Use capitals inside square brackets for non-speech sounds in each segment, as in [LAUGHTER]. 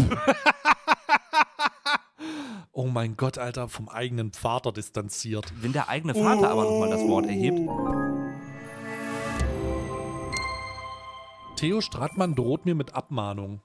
[LAUGHS] oh mein Gott, Alter, vom eigenen Vater distanziert. Wenn der eigene Vater aber nochmal das Wort erhebt. Theo Stratmann droht mir mit Abmahnung.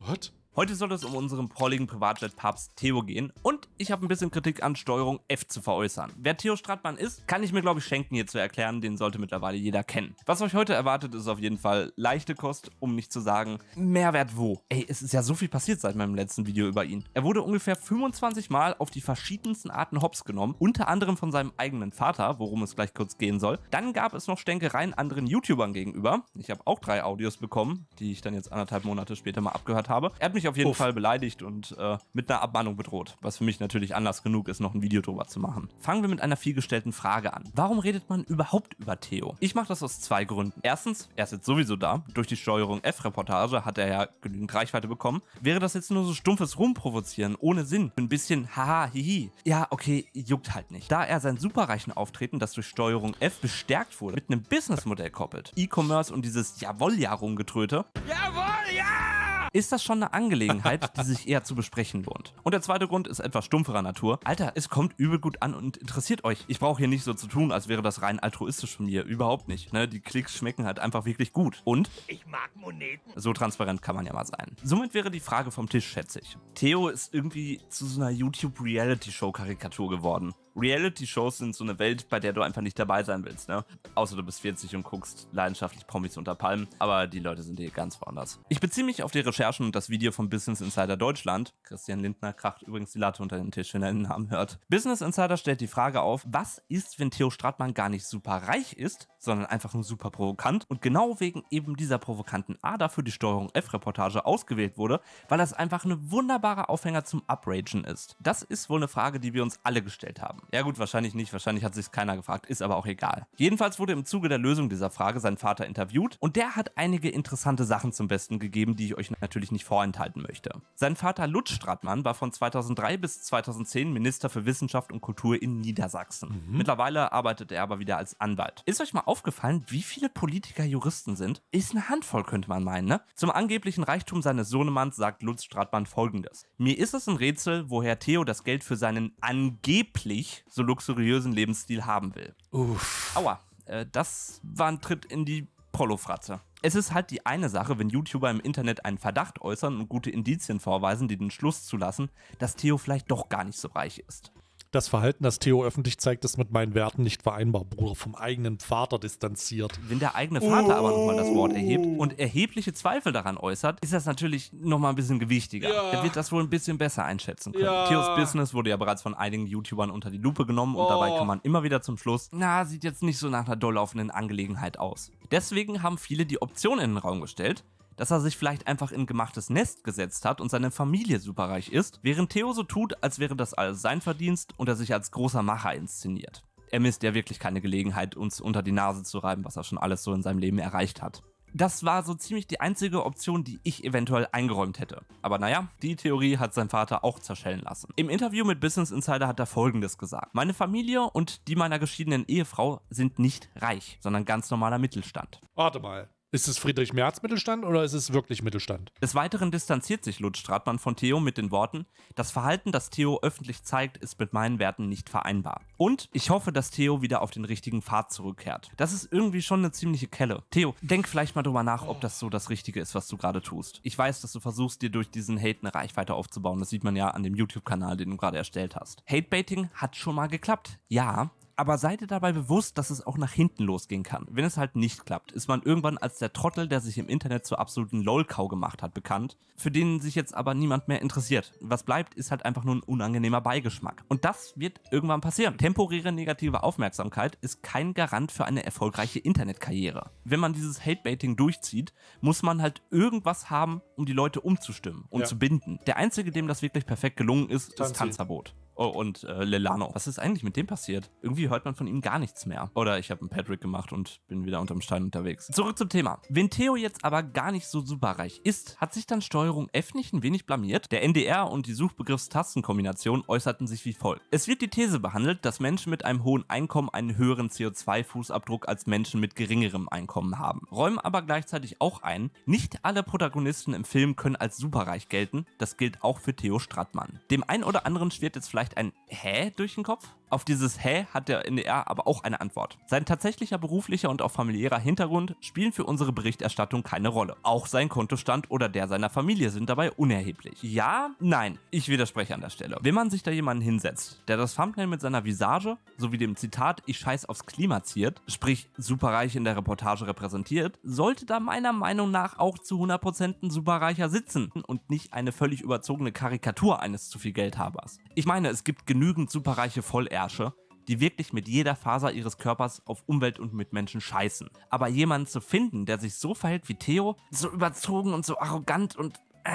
Was? Heute soll es um unseren prolligen Privatjet-Papst Theo gehen und ich habe ein bisschen Kritik an Steuerung F zu veräußern. Wer Theo Stratmann ist, kann ich mir glaube ich schenken hier zu erklären, den sollte mittlerweile jeder kennen. Was euch heute erwartet, ist auf jeden Fall leichte Kost, um nicht zu sagen Mehrwert wo. Ey, es ist ja so viel passiert seit meinem letzten Video über ihn. Er wurde ungefähr 25 Mal auf die verschiedensten Arten hops genommen, unter anderem von seinem eigenen Vater, worum es gleich kurz gehen soll. Dann gab es noch Stänkereien anderen YouTubern gegenüber. Ich habe auch drei Audios bekommen, die ich dann jetzt anderthalb Monate später mal abgehört habe. Er hat mich mich auf jeden Uff. Fall beleidigt und äh, mit einer Abmahnung bedroht, was für mich natürlich Anlass genug ist, noch ein Video drüber zu machen. Fangen wir mit einer vielgestellten Frage an. Warum redet man überhaupt über Theo? Ich mache das aus zwei Gründen. Erstens, er ist jetzt sowieso da. Durch die Steuerung F-Reportage hat er ja genügend Reichweite bekommen. Wäre das jetzt nur so stumpfes Rumprovozieren, ohne Sinn, ein bisschen haha, hihi. Ja, okay, juckt halt nicht. Da er sein superreichen Auftreten, das durch Steuerung F bestärkt wurde, mit einem Businessmodell koppelt. E-Commerce und dieses Jawohl-Ja rumgetröte. Jawohl, ja! ist das schon eine Angelegenheit, die sich eher zu besprechen lohnt. Und der zweite Grund ist etwas stumpferer Natur. Alter, es kommt übel gut an und interessiert euch. Ich brauche hier nicht so zu tun, als wäre das rein altruistisch von mir. Überhaupt nicht. Ne? Die Klicks schmecken halt einfach wirklich gut. Und ich mag Moneten. So transparent kann man ja mal sein. Somit wäre die Frage vom Tisch, schätze ich. Theo ist irgendwie zu so einer YouTube-Reality-Show-Karikatur geworden. Reality-Shows sind so eine Welt, bei der du einfach nicht dabei sein willst, ne? Außer du bist 40 und guckst leidenschaftlich Promis unter Palmen, aber die Leute sind hier eh ganz woanders. Ich beziehe mich auf die Recherchen und das Video von Business Insider Deutschland. Christian Lindner kracht übrigens die Latte unter den Tisch, wenn er den Namen hört. Business Insider stellt die Frage auf, was ist, wenn Theo Stratmann gar nicht super reich ist, sondern einfach nur super provokant und genau wegen eben dieser provokanten A dafür die Steuerung F-Reportage ausgewählt wurde, weil das einfach ein wunderbarer Aufhänger zum Upragen ist. Das ist wohl eine Frage, die wir uns alle gestellt haben. Ja gut, wahrscheinlich nicht. Wahrscheinlich hat sich keiner gefragt. Ist aber auch egal. Jedenfalls wurde im Zuge der Lösung dieser Frage sein Vater interviewt und der hat einige interessante Sachen zum Besten gegeben, die ich euch natürlich nicht vorenthalten möchte. Sein Vater Lutz Strattmann war von 2003 bis 2010 Minister für Wissenschaft und Kultur in Niedersachsen. Mhm. Mittlerweile arbeitet er aber wieder als Anwalt. Ist euch mal aufgefallen, wie viele Politiker Juristen sind? Ist eine Handvoll, könnte man meinen, ne? Zum angeblichen Reichtum seines Sohnemanns sagt Lutz Strattmann folgendes. Mir ist es ein Rätsel, woher Theo das Geld für seinen angeblich nicht so luxuriösen Lebensstil haben will. Uff. Aua, äh, das war ein Tritt in die Polofratze. Es ist halt die eine Sache, wenn YouTuber im Internet einen Verdacht äußern und gute Indizien vorweisen, die den Schluss zulassen, dass Theo vielleicht doch gar nicht so reich ist. Das Verhalten, das Theo öffentlich zeigt, ist mit meinen Werten nicht vereinbar, Bruder. Vom eigenen Vater distanziert. Wenn der eigene Vater oh. aber nochmal das Wort erhebt oh. und erhebliche Zweifel daran äußert, ist das natürlich nochmal ein bisschen gewichtiger. Ja. Er wird das wohl ein bisschen besser einschätzen können. Ja. Theos Business wurde ja bereits von einigen YouTubern unter die Lupe genommen und oh. dabei kann man immer wieder zum Schluss, na, sieht jetzt nicht so nach einer doll laufenden Angelegenheit aus. Deswegen haben viele die Option in den Raum gestellt, dass er sich vielleicht einfach in ein gemachtes Nest gesetzt hat und seine Familie superreich ist, während Theo so tut, als wäre das alles sein Verdienst und er sich als großer Macher inszeniert. Er misst ja wirklich keine Gelegenheit, uns unter die Nase zu reiben, was er schon alles so in seinem Leben erreicht hat. Das war so ziemlich die einzige Option, die ich eventuell eingeräumt hätte. Aber naja, die Theorie hat sein Vater auch zerschellen lassen. Im Interview mit Business Insider hat er folgendes gesagt. Meine Familie und die meiner geschiedenen Ehefrau sind nicht reich, sondern ganz normaler Mittelstand. Warte mal, ist es Friedrich Merz Mittelstand oder ist es wirklich Mittelstand? Des Weiteren distanziert sich Lutz Stratmann von Theo mit den Worten, das Verhalten, das Theo öffentlich zeigt, ist mit meinen Werten nicht vereinbar. Und ich hoffe, dass Theo wieder auf den richtigen Pfad zurückkehrt. Das ist irgendwie schon eine ziemliche Kelle. Theo, denk vielleicht mal drüber nach, ob das so das Richtige ist, was du gerade tust. Ich weiß, dass du versuchst, dir durch diesen Hate eine Reichweite aufzubauen. Das sieht man ja an dem YouTube-Kanal, den du gerade erstellt hast. Hatebaiting hat schon mal geklappt. Ja, aber seid ihr dabei bewusst, dass es auch nach hinten losgehen kann. Wenn es halt nicht klappt, ist man irgendwann als der Trottel, der sich im Internet zur absoluten lol gemacht hat, bekannt, für den sich jetzt aber niemand mehr interessiert. Was bleibt, ist halt einfach nur ein unangenehmer Beigeschmack. Und das wird irgendwann passieren. Temporäre negative Aufmerksamkeit ist kein Garant für eine erfolgreiche Internetkarriere. Wenn man dieses Hatebaiting durchzieht, muss man halt irgendwas haben, um die Leute umzustimmen und ja. zu binden. Der einzige, dem das wirklich perfekt gelungen ist, ist Tanzverbot. Oh, und äh, Lelano. Was ist eigentlich mit dem passiert? Irgendwie hört man von ihm gar nichts mehr. Oder ich habe einen Patrick gemacht und bin wieder unterm Stein unterwegs. Zurück zum Thema. Wenn Theo jetzt aber gar nicht so superreich ist, hat sich dann Steuerung F nicht ein wenig blamiert? Der NDR und die Suchbegriffstastenkombination äußerten sich wie folgt. Es wird die These behandelt, dass Menschen mit einem hohen Einkommen einen höheren CO2-Fußabdruck als Menschen mit geringerem Einkommen haben. Räumen aber gleichzeitig auch ein, nicht alle Protagonisten im Film können als superreich gelten. Das gilt auch für Theo Strattmann. Dem einen oder anderen schwirrt jetzt vielleicht macht ein Hä durch den Kopf. Auf dieses Hä hat der NDR aber auch eine Antwort. Sein tatsächlicher beruflicher und auch familiärer Hintergrund spielen für unsere Berichterstattung keine Rolle. Auch sein Kontostand oder der seiner Familie sind dabei unerheblich. Ja, nein, ich widerspreche an der Stelle. Wenn man sich da jemanden hinsetzt, der das Thumbnail mit seiner Visage sowie dem Zitat Ich scheiß aufs Klima ziert, sprich superreich in der Reportage repräsentiert, sollte da meiner Meinung nach auch zu 100% ein superreicher sitzen und nicht eine völlig überzogene Karikatur eines zu viel Geldhabers. Ich meine, es gibt genügend superreiche Vollehr Außerirdische, die wirklich mit jeder Faser ihres Körpers auf Umwelt und Mitmenschen scheißen. Aber jemanden zu finden, der sich so verhält wie Theo, so überzogen und so arrogant und äh,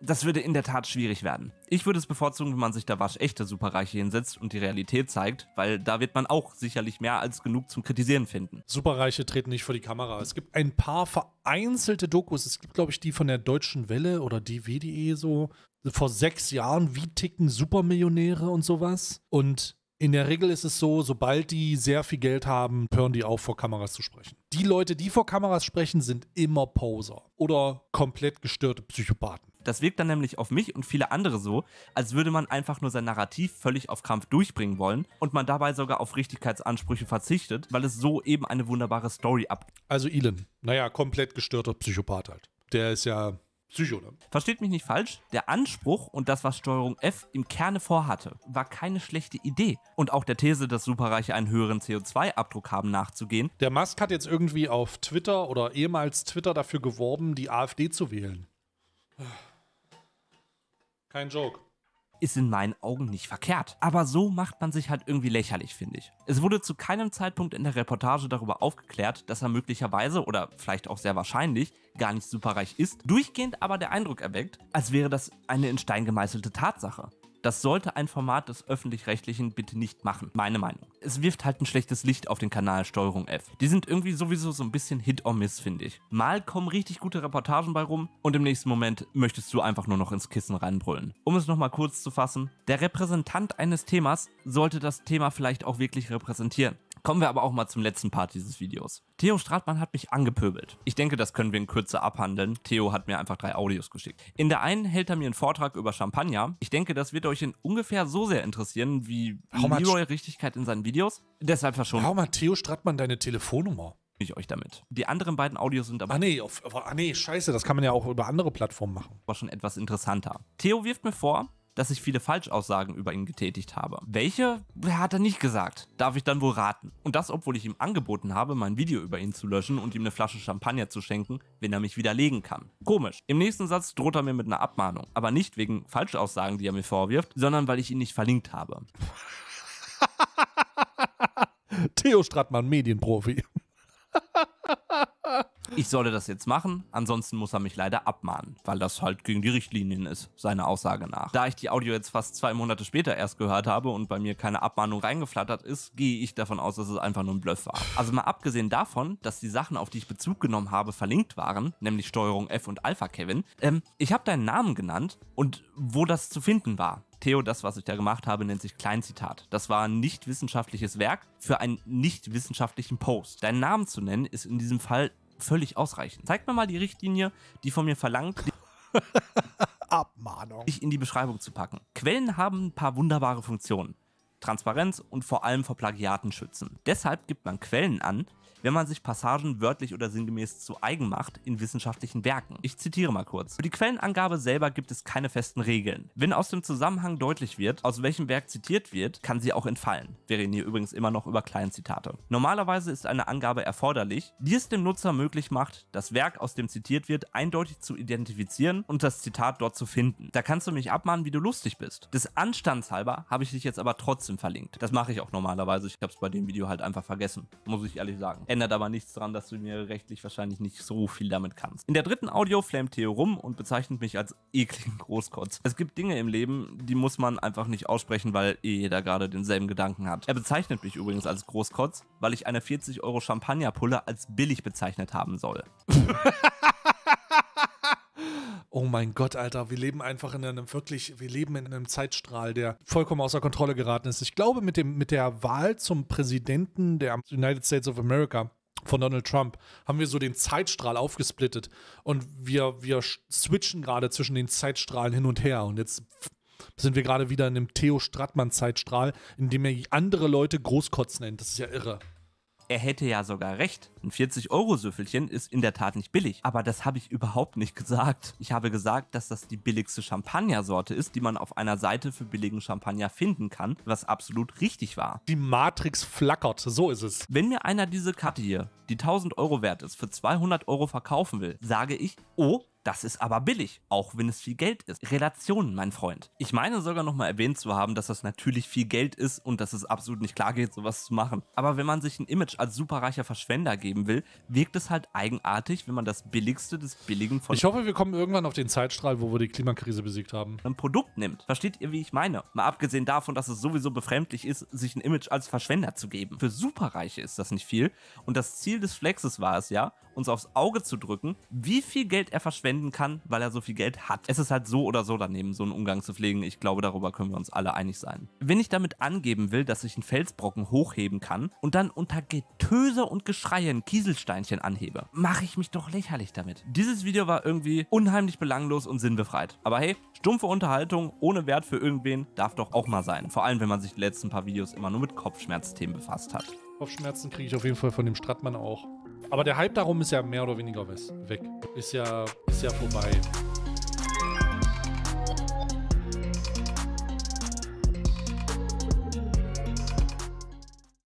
das würde in der Tat schwierig werden. Ich würde es bevorzugen, wenn man sich da waschechte Superreiche hinsetzt und die Realität zeigt, weil da wird man auch sicherlich mehr als genug zum Kritisieren finden. Superreiche treten nicht vor die Kamera. Es gibt ein paar vereinzelte Dokus. Es gibt, glaube ich, die von der Deutschen Welle oder dw.de e so vor sechs Jahren, wie ticken Supermillionäre und sowas. Und in der Regel ist es so, sobald die sehr viel Geld haben, hören die auf, vor Kameras zu sprechen. Die Leute, die vor Kameras sprechen, sind immer Poser oder komplett gestörte Psychopathen. Das wirkt dann nämlich auf mich und viele andere so, als würde man einfach nur sein Narrativ völlig auf Krampf durchbringen wollen und man dabei sogar auf Richtigkeitsansprüche verzichtet, weil es so eben eine wunderbare Story ab. Also Elon, naja, komplett gestörter Psychopath halt. Der ist ja Psycho dann. Ne? Versteht mich nicht falsch, der Anspruch und das, was Steuerung F im Kerne vorhatte, war keine schlechte Idee. Und auch der These, dass Superreiche einen höheren CO2-Abdruck haben, nachzugehen. Der Musk hat jetzt irgendwie auf Twitter oder ehemals Twitter dafür geworben, die AfD zu wählen. Kein Joke ist in meinen Augen nicht verkehrt. Aber so macht man sich halt irgendwie lächerlich, finde ich. Es wurde zu keinem Zeitpunkt in der Reportage darüber aufgeklärt, dass er möglicherweise oder vielleicht auch sehr wahrscheinlich gar nicht superreich ist, durchgehend aber der Eindruck erweckt, als wäre das eine in Stein gemeißelte Tatsache. Das sollte ein Format des öffentlich-rechtlichen bitte nicht machen, meine Meinung. Es wirft halt ein schlechtes Licht auf den Kanal Steuerung F. Die sind irgendwie sowieso so ein bisschen Hit or Miss, finde ich. Mal kommen richtig gute Reportagen bei rum und im nächsten Moment möchtest du einfach nur noch ins Kissen reinbrüllen. Um es nochmal kurz zu fassen, der Repräsentant eines Themas sollte das Thema vielleicht auch wirklich repräsentieren. Kommen wir aber auch mal zum letzten Part dieses Videos. Theo Stratmann hat mich angepöbelt. Ich denke, das können wir in Kürze abhandeln. Theo hat mir einfach drei Audios geschickt. In der einen hält er mir einen Vortrag über Champagner. Ich denke, das wird euch in ungefähr so sehr interessieren, wie die Richtigkeit in seinen Videos. Deshalb verschont. Warum hat Theo Stratmann deine Telefonnummer? ich euch damit. Die anderen beiden Audios sind aber. Ah nee, auf, ah nee, scheiße, das kann man ja auch über andere Plattformen machen. War schon etwas interessanter. Theo wirft mir vor, dass ich viele Falschaussagen über ihn getätigt habe. Welche Wer hat er nicht gesagt, darf ich dann wohl raten. Und das, obwohl ich ihm angeboten habe, mein Video über ihn zu löschen und ihm eine Flasche Champagner zu schenken, wenn er mich widerlegen kann. Komisch. Im nächsten Satz droht er mir mit einer Abmahnung, aber nicht wegen Falschaussagen, die er mir vorwirft, sondern weil ich ihn nicht verlinkt habe. [LAUGHS] Theo Strattmann, Medienprofi ich solle das jetzt machen, ansonsten muss er mich leider abmahnen, weil das halt gegen die Richtlinien ist, seiner Aussage nach. Da ich die Audio jetzt fast zwei Monate später erst gehört habe und bei mir keine Abmahnung reingeflattert ist, gehe ich davon aus, dass es einfach nur ein Bluff war. Also mal abgesehen davon, dass die Sachen, auf die ich Bezug genommen habe, verlinkt waren, nämlich Steuerung F und Alpha Kevin, ähm, ich habe deinen Namen genannt und wo das zu finden war. Theo, das, was ich da gemacht habe, nennt sich Kleinzitat. Das war ein nicht wissenschaftliches Werk für einen nicht wissenschaftlichen Post. Deinen Namen zu nennen ist in diesem Fall völlig ausreichend. Zeigt mir mal die Richtlinie, die von mir verlangt. [LAUGHS] Abmahnung. Ich in die Beschreibung zu packen. Quellen haben ein paar wunderbare Funktionen. Transparenz und vor allem vor Plagiaten schützen. Deshalb gibt man Quellen an, wenn man sich Passagen wörtlich oder sinngemäß zu eigen macht in wissenschaftlichen Werken. Ich zitiere mal kurz. Für die Quellenangabe selber gibt es keine festen Regeln. Wenn aus dem Zusammenhang deutlich wird, aus welchem Werk zitiert wird, kann sie auch entfallen. Wir reden hier übrigens immer noch über Kleinzitate. Normalerweise ist eine Angabe erforderlich, die es dem Nutzer möglich macht, das Werk, aus dem zitiert wird, eindeutig zu identifizieren und das Zitat dort zu finden. Da kannst du mich abmahnen, wie du lustig bist. Des Anstands halber habe ich dich jetzt aber trotzdem verlinkt. Das mache ich auch normalerweise. Ich habe es bei dem Video halt einfach vergessen. Muss ich ehrlich sagen. Ändert aber nichts daran, dass du mir rechtlich wahrscheinlich nicht so viel damit kannst. In der dritten Audio flamet Theo rum und bezeichnet mich als ekligen Großkotz. Es gibt Dinge im Leben, die muss man einfach nicht aussprechen, weil eh jeder gerade denselben Gedanken hat. Er bezeichnet mich übrigens als Großkotz, weil ich eine 40 Euro Champagnerpulle als billig bezeichnet haben soll. [LAUGHS] oh mein Gott, Alter, wir leben einfach in einem wirklich, wir leben in einem Zeitstrahl, der vollkommen außer Kontrolle geraten ist. Ich glaube, mit, dem, mit der Wahl zum Präsidenten der United States of America von Donald Trump haben wir so den Zeitstrahl aufgesplittet und wir, wir switchen gerade zwischen den Zeitstrahlen hin und her und jetzt sind wir gerade wieder in einem Theo Strattmann Zeitstrahl, in dem er andere Leute Großkotz nennt. Das ist ja irre. Er hätte ja sogar recht. Ein 40-Euro-Süffelchen ist in der Tat nicht billig. Aber das habe ich überhaupt nicht gesagt. Ich habe gesagt, dass das die billigste Champagnersorte ist, die man auf einer Seite für billigen Champagner finden kann, was absolut richtig war. Die Matrix flackert, so ist es. Wenn mir einer diese Karte hier, die 1000 Euro wert ist, für 200 Euro verkaufen will, sage ich, oh, das ist aber billig, auch wenn es viel Geld ist. Relationen, mein Freund. Ich meine sogar nochmal erwähnt zu haben, dass das natürlich viel Geld ist und dass es absolut nicht klar geht, sowas zu machen. Aber wenn man sich ein Image als superreicher Verschwender geben will, wirkt es halt eigenartig, wenn man das Billigste des Billigen von. Ich hoffe, wir kommen irgendwann auf den Zeitstrahl, wo wir die Klimakrise besiegt haben. Ein Produkt nimmt. Versteht ihr, wie ich meine? Mal abgesehen davon, dass es sowieso befremdlich ist, sich ein Image als Verschwender zu geben. Für Superreiche ist das nicht viel. Und das Ziel des Flexes war es ja, uns aufs Auge zu drücken, wie viel Geld er verschwendet spenden kann, weil er so viel Geld hat. Es ist halt so oder so daneben, so einen Umgang zu pflegen. Ich glaube, darüber können wir uns alle einig sein. Wenn ich damit angeben will, dass ich einen Felsbrocken hochheben kann und dann unter Getöse und Geschreien Kieselsteinchen anhebe, mache ich mich doch lächerlich damit. Dieses Video war irgendwie unheimlich belanglos und sinnbefreit. Aber hey, stumpfe Unterhaltung ohne Wert für irgendwen darf doch auch mal sein. Vor allem, wenn man sich die letzten paar Videos immer nur mit Kopfschmerzthemen befasst hat. Kopfschmerzen kriege ich auf jeden Fall von dem Strattmann auch. Aber der Hype darum ist ja mehr oder weniger weg. Ist ja, ist ja vorbei.